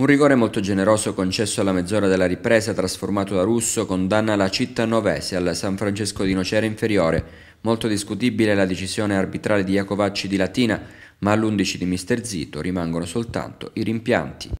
Un rigore molto generoso concesso alla mezz'ora della ripresa trasformato da Russo condanna la città novese al San Francesco di Nocera inferiore. Molto discutibile la decisione arbitrale di Iacovacci di Latina, ma all'11 di Mister Zito rimangono soltanto i rimpianti.